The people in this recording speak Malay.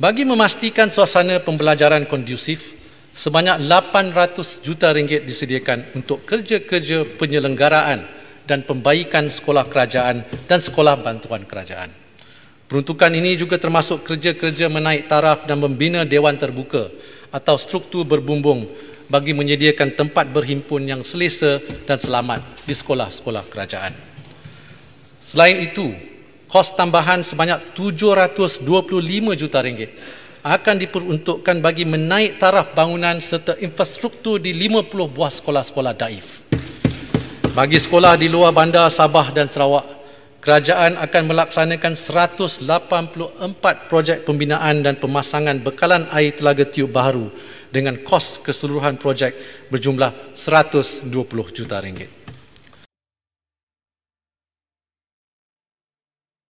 Bagi memastikan suasana pembelajaran kondusif, sebanyak 800 juta ringgit disediakan untuk kerja-kerja penyelenggaraan dan pembaikan sekolah kerajaan dan sekolah bantuan kerajaan. Peruntukan ini juga termasuk kerja-kerja menaik taraf dan membina dewan terbuka atau struktur berbumbung bagi menyediakan tempat berhimpun yang selesa dan selamat di sekolah-sekolah kerajaan. Selain itu, kos tambahan sebanyak 725 juta ringgit akan diperuntukkan bagi menaik taraf bangunan serta infrastruktur di 50 buah sekolah-sekolah daif. Bagi sekolah di luar bandar Sabah dan Sarawak, kerajaan akan melaksanakan 184 projek pembinaan dan pemasangan bekalan air telaga tiub baru dengan kos keseluruhan projek berjumlah 120 juta ringgit.